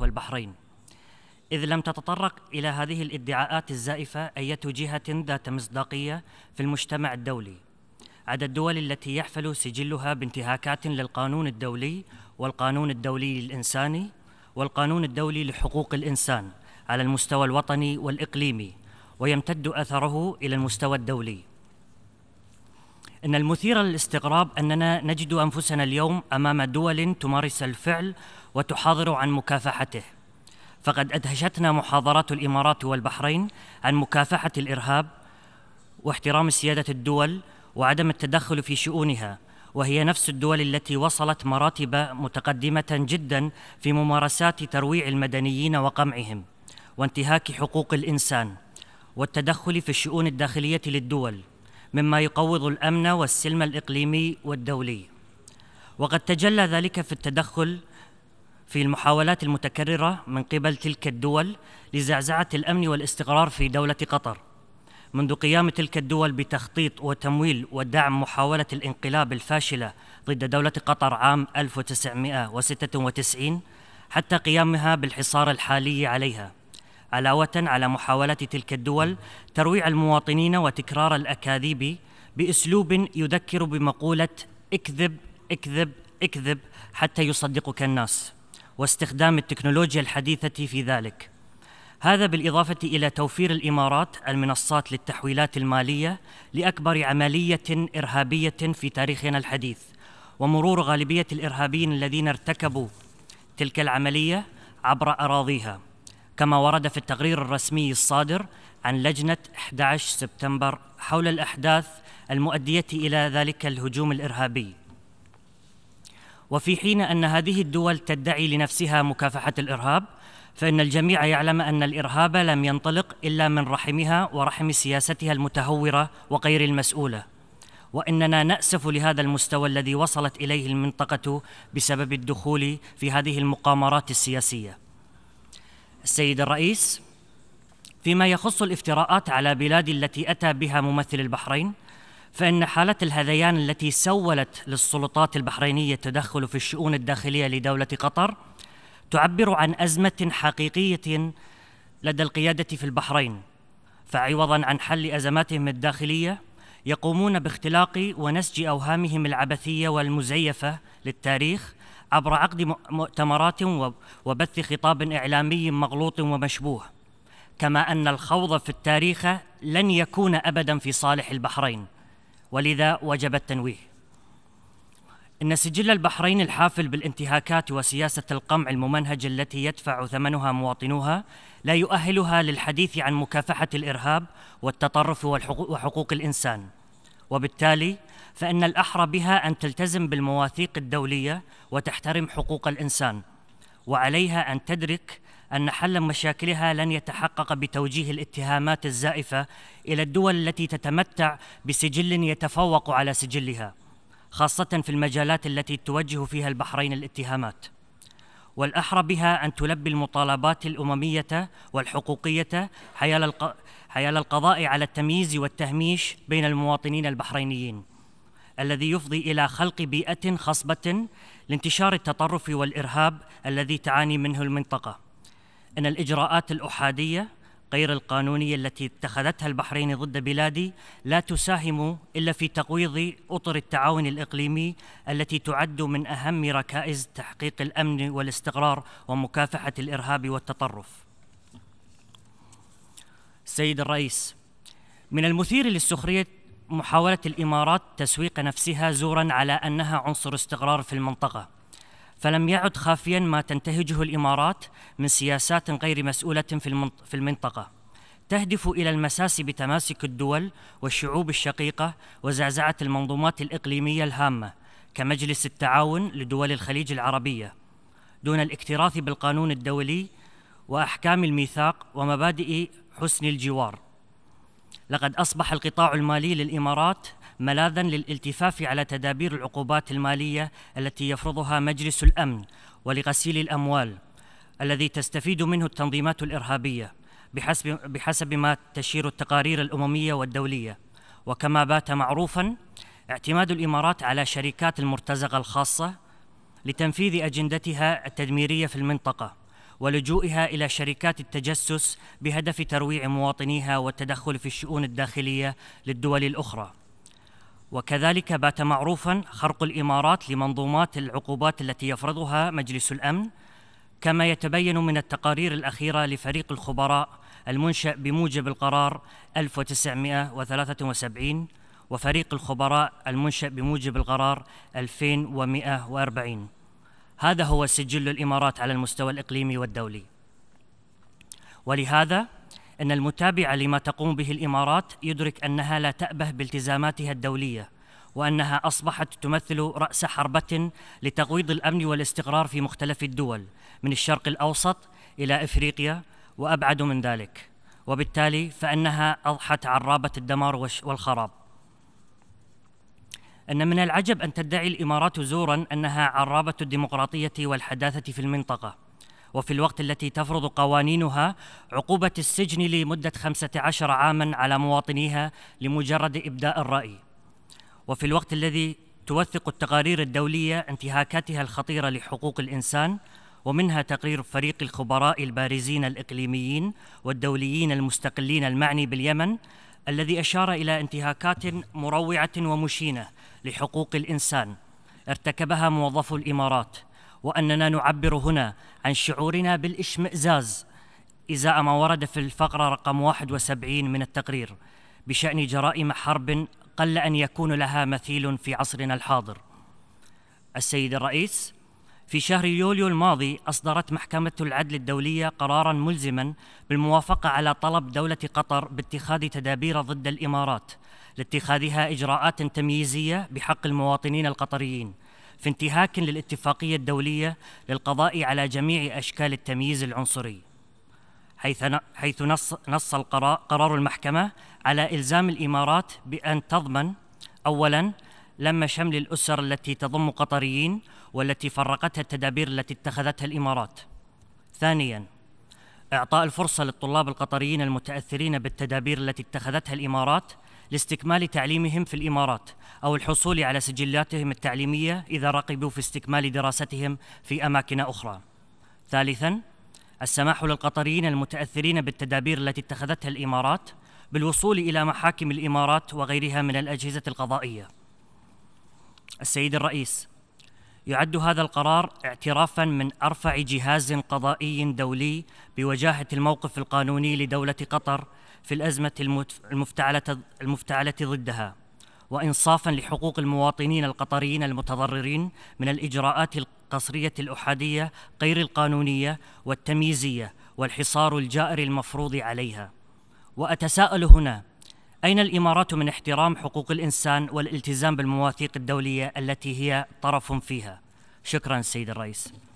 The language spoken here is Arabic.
والبحرين إذ لم تتطرق إلى هذه الادعاءات الزائفة أية جهة ذات مصداقية في المجتمع الدولي عدا الدول التي يحفل سجلها بانتهاكات للقانون الدولي والقانون الدولي الإنساني والقانون الدولي لحقوق الإنسان على المستوى الوطني والإقليمي ويمتد أثره إلى المستوى الدولي ان المثير للاستغراب اننا نجد انفسنا اليوم امام دول تمارس الفعل وتحاضر عن مكافحته فقد ادهشتنا محاضرات الامارات والبحرين عن مكافحه الارهاب واحترام سياده الدول وعدم التدخل في شؤونها وهي نفس الدول التي وصلت مراتب متقدمه جدا في ممارسات ترويع المدنيين وقمعهم وانتهاك حقوق الانسان والتدخل في الشؤون الداخليه للدول مما يقوض الامن والسلم الاقليمي والدولي وقد تجلى ذلك في التدخل في المحاولات المتكرره من قبل تلك الدول لزعزعه الامن والاستقرار في دوله قطر منذ قيام تلك الدول بتخطيط وتمويل ودعم محاوله الانقلاب الفاشله ضد دوله قطر عام 1996 حتى قيامها بالحصار الحالي عليها علاوة على محاولة تلك الدول ترويع المواطنين وتكرار الأكاذيب بأسلوب يذكر بمقولة اكذب اكذب اكذب حتى يصدقك الناس واستخدام التكنولوجيا الحديثة في ذلك هذا بالإضافة إلى توفير الإمارات المنصات للتحويلات المالية لأكبر عملية إرهابية في تاريخنا الحديث ومرور غالبية الإرهابيين الذين ارتكبوا تلك العملية عبر أراضيها كما ورد في التقرير الرسمي الصادر عن لجنة 11 سبتمبر حول الأحداث المؤدية إلى ذلك الهجوم الإرهابي وفي حين أن هذه الدول تدعي لنفسها مكافحة الإرهاب فإن الجميع يعلم أن الإرهاب لم ينطلق إلا من رحمها ورحم سياستها المتهورة وغير المسؤولة واننا ناسف لهذا المستوى الذي وصلت اليه المنطقه بسبب الدخول في هذه المقامرات السياسيه السيد الرئيس فيما يخص الافتراءات على بلاد التي أتى بها ممثل البحرين فإن حالة الهذيان التي سولت للسلطات البحرينية التدخل في الشؤون الداخلية لدولة قطر تعبر عن أزمة حقيقية لدى القيادة في البحرين فعوضا عن حل أزماتهم الداخلية يقومون باختلاق ونسج أوهامهم العبثية والمزيفة للتاريخ عبر عقد مؤتمرات وبث خطاب إعلامي مغلوط ومشبوه كما أن الخوض في التاريخ لن يكون أبدا في صالح البحرين ولذا وجب التنويه إن سجل البحرين الحافل بالانتهاكات وسياسة القمع الممنهج التي يدفع ثمنها مواطنوها لا يؤهلها للحديث عن مكافحة الإرهاب والتطرف وحقوق الإنسان وبالتالي فإن الأحرى بها أن تلتزم بالمواثيق الدولية وتحترم حقوق الإنسان وعليها أن تدرك أن حل مشاكلها لن يتحقق بتوجيه الاتهامات الزائفة إلى الدول التي تتمتع بسجل يتفوق على سجلها خاصة في المجالات التي توجه فيها البحرين الاتهامات والأحرى بها أن تلبي المطالبات الأممية والحقوقية حيال القضاء على التمييز والتهميش بين المواطنين البحرينيين الذي يفضي إلى خلق بيئة خصبة لانتشار التطرف والإرهاب الذي تعاني منه المنطقة إن الإجراءات الأحادية غير القانونية التي اتخذتها البحرين ضد بلادي لا تساهم إلا في تقويض أطر التعاون الإقليمي التي تعد من أهم ركائز تحقيق الأمن والاستقرار ومكافحة الإرهاب والتطرف سيد الرئيس من المثير للسخرية محاولة الإمارات تسويق نفسها زورا على أنها عنصر استقرار في المنطقة فلم يعد خافيا ما تنتهجه الامارات من سياسات غير مسؤوله في المنطقه تهدف الى المساس بتماسك الدول والشعوب الشقيقه وزعزعه المنظومات الاقليميه الهامه كمجلس التعاون لدول الخليج العربيه دون الاكتراث بالقانون الدولي واحكام الميثاق ومبادئ حسن الجوار لقد اصبح القطاع المالي للامارات ملاذا للالتفاف على تدابير العقوبات الماليه التي يفرضها مجلس الامن ولغسيل الاموال الذي تستفيد منه التنظيمات الارهابيه بحسب بحسب ما تشير التقارير الامميه والدوليه وكما بات معروفا اعتماد الامارات على شركات المرتزقه الخاصه لتنفيذ اجندتها التدميريه في المنطقه ولجوئها الى شركات التجسس بهدف ترويع مواطنيها والتدخل في الشؤون الداخليه للدول الاخرى وكذلك بات معروفا خرق الامارات لمنظومات العقوبات التي يفرضها مجلس الامن كما يتبين من التقارير الاخيره لفريق الخبراء المنشا بموجب القرار 1973 وفريق الخبراء المنشا بموجب القرار 2140 هذا هو سجل الامارات على المستوى الاقليمي والدولي ولهذا أن المتابع لما تقوم به الإمارات يدرك أنها لا تأبه بالتزاماتها الدولية وأنها أصبحت تمثل رأس حربة لتقويض الأمن والاستقرار في مختلف الدول من الشرق الأوسط إلى إفريقيا وأبعد من ذلك وبالتالي فإنها أضحت عرابة الدمار والخراب أن من العجب أن تدعي الإمارات زورا أنها عرابة الديمقراطية والحداثة في المنطقة وفي الوقت التي تفرض قوانينها عقوبة السجن لمدة 15 عاما على مواطنيها لمجرد إبداء الرأي وفي الوقت الذي توثق التقارير الدولية انتهاكاتها الخطيرة لحقوق الإنسان ومنها تقرير فريق الخبراء البارزين الإقليميين والدوليين المستقلين المعني باليمن الذي أشار إلى انتهاكات مروعة ومشينة لحقوق الإنسان ارتكبها موظفو الإمارات وأننا نعبر هنا عن شعورنا بالإشمئزاز إزاء ما ورد في الفقرة رقم 71 من التقرير بشأن جرائم حرب قل أن يكون لها مثيل في عصرنا الحاضر السيد الرئيس في شهر يوليو الماضي أصدرت محكمة العدل الدولية قرارا ملزما بالموافقة على طلب دولة قطر باتخاذ تدابير ضد الإمارات لاتخاذها إجراءات تمييزية بحق المواطنين القطريين في انتهاك للاتفاقية الدولية للقضاء على جميع أشكال التمييز العنصري حيث حيث نص, نص القرار قرار المحكمة على إلزام الإمارات بأن تضمن أولاً لم شمل الأسر التي تضم قطريين والتي فرقتها التدابير التي اتخذتها الإمارات ثانياً إعطاء الفرصة للطلاب القطريين المتأثرين بالتدابير التي اتخذتها الإمارات لاستكمال تعليمهم في الإمارات أو الحصول على سجلاتهم التعليمية إذا رغبوا في استكمال دراستهم في أماكن أخرى. ثالثاً السماح للقطريين المتأثرين بالتدابير التي اتخذتها الإمارات بالوصول إلى محاكم الإمارات وغيرها من الأجهزة القضائية. السيد الرئيس يعد هذا القرار اعترافا من ارفع جهاز قضائي دولي بوجاهه الموقف القانوني لدوله قطر في الأزمة المفتعلة, المفتعلة ضدها وإنصافا لحقوق المواطنين القطريين المتضررين من الإجراءات القصرية الأحادية غير القانونية والتمييزية والحصار الجائر المفروض عليها وأتساءل هنا أين الإمارات من احترام حقوق الإنسان والالتزام بالمواثيق الدولية التي هي طرف فيها؟ شكرا سيد الرئيس